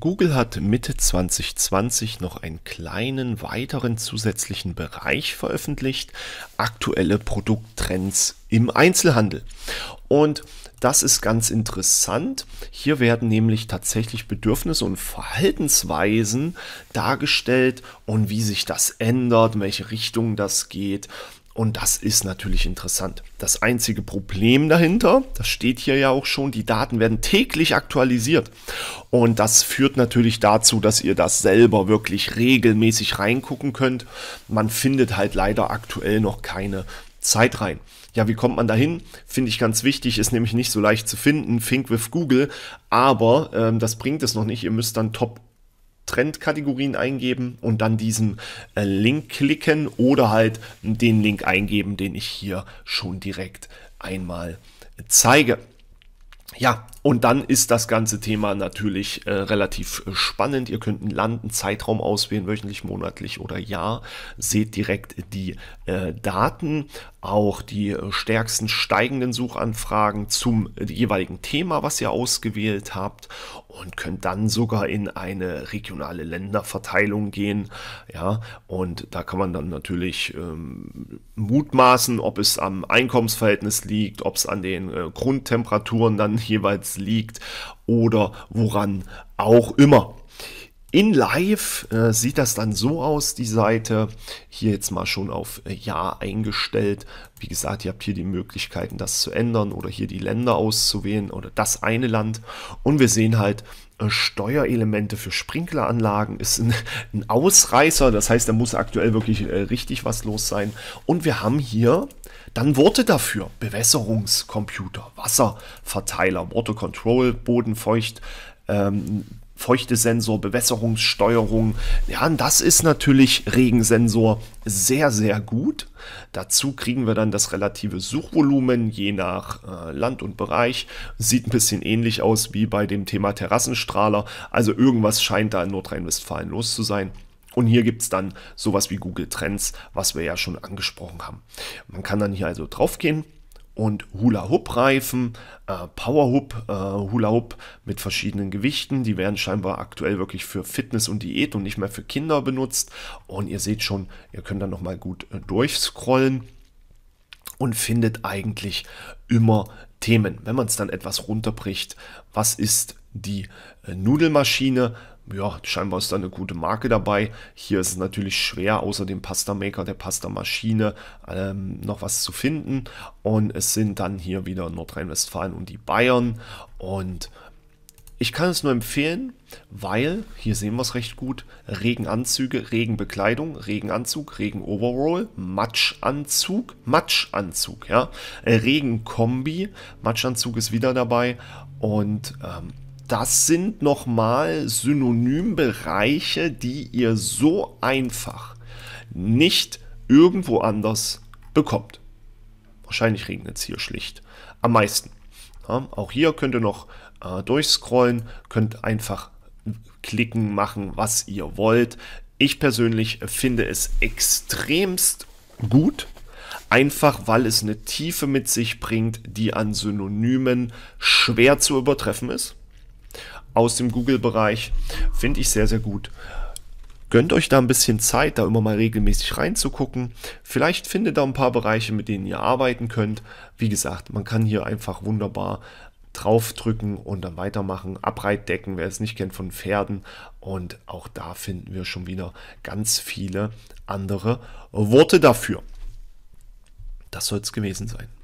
Google hat Mitte 2020 noch einen kleinen weiteren zusätzlichen Bereich veröffentlicht, aktuelle Produkttrends im Einzelhandel. Und das ist ganz interessant. Hier werden nämlich tatsächlich Bedürfnisse und Verhaltensweisen dargestellt und wie sich das ändert, in welche Richtung das geht. Und das ist natürlich interessant. Das einzige Problem dahinter, das steht hier ja auch schon, die Daten werden täglich aktualisiert. Und das führt natürlich dazu, dass ihr das selber wirklich regelmäßig reingucken könnt. Man findet halt leider aktuell noch keine Zeit rein. Ja, wie kommt man dahin? Finde ich ganz wichtig, ist nämlich nicht so leicht zu finden. Think with Google, aber ähm, das bringt es noch nicht. Ihr müsst dann Top Trendkategorien eingeben und dann diesen äh, Link klicken oder halt den Link eingeben, den ich hier schon direkt einmal zeige. Ja, und dann ist das ganze Thema natürlich äh, relativ äh, spannend. Ihr könnt ein Land, einen Zeitraum auswählen, wöchentlich, monatlich oder Jahr. Seht direkt die äh, Daten, auch die äh, stärksten steigenden Suchanfragen zum äh, jeweiligen Thema, was ihr ausgewählt habt und könnt dann sogar in eine regionale Länderverteilung gehen. Ja, und da kann man dann natürlich ähm, mutmaßen, ob es am Einkommensverhältnis liegt, ob es an den Grundtemperaturen dann jeweils liegt oder woran auch immer. In Live äh, sieht das dann so aus, die Seite. Hier jetzt mal schon auf äh, Ja eingestellt. Wie gesagt, ihr habt hier die Möglichkeiten, das zu ändern oder hier die Länder auszuwählen oder das eine Land. Und wir sehen halt, äh, Steuerelemente für Sprinkleranlagen ist ein, ein, Ausreißer. Das heißt, da muss aktuell wirklich äh, richtig was los sein. Und wir haben hier dann Worte dafür. Bewässerungscomputer, Wasserverteiler, Water Control, Bodenfeucht. Ähm, Feuchtesensor, Bewässerungssteuerung. Ja, das ist natürlich Regensensor sehr, sehr gut. Dazu kriegen wir dann das relative Suchvolumen je nach äh, Land und Bereich. Sieht ein bisschen ähnlich aus wie bei dem Thema Terrassenstrahler. Also irgendwas scheint da in Nordrhein-Westfalen los zu sein. Und hier gibt es dann sowas wie Google Trends, was wir ja schon angesprochen haben. Man kann dann hier also draufgehen und Hula-Hoop-Reifen, äh, Power-Hoop, äh, Hula-Hoop mit verschiedenen Gewichten. Die werden scheinbar aktuell wirklich für Fitness und Diät und nicht mehr für Kinder benutzt. Und ihr seht schon, ihr könnt dann nochmal gut äh, durchscrollen und findet eigentlich immer Themen. Wenn man es dann etwas runterbricht, was ist die äh, Nudelmaschine? ja, scheinbar ist da eine gute Marke dabei. Hier ist es natürlich schwer, außer dem Pasta Maker, der Pasta Maschine, ähm, noch was zu finden. Und es sind dann hier wieder Nordrhein-Westfalen und die Bayern. Und ich kann es nur empfehlen, weil, hier sehen wir es recht gut, Regenanzüge, Regenbekleidung, Regenanzug, Regenoverall, Matschanzug, Matschanzug, ja, äh, Regenkombi, Matschanzug ist wieder dabei und ähm, das sind nochmal Synonymbereiche, die ihr so einfach nicht irgendwo anders bekommt. Wahrscheinlich regnet es hier schlicht am meisten. Ja, auch hier könnt ihr noch äh, durchscrollen, könnt einfach klicken, machen, was ihr wollt. Ich persönlich finde es extremst gut, einfach weil es eine Tiefe mit sich bringt, die an Synonymen schwer zu übertreffen ist aus dem Google-Bereich. Finde ich sehr, sehr gut. Gönnt euch da ein bisschen Zeit, da immer mal regelmäßig reinzugucken. Vielleicht findet da ein paar Bereiche, mit denen ihr arbeiten könnt. Wie gesagt, man kann hier einfach wunderbar draufdrücken und dann weitermachen. Abreitdecken, wer es nicht kennt, von Pferden. Und auch da finden wir schon wieder ganz viele andere Worte dafür. Das soll es gewesen sein.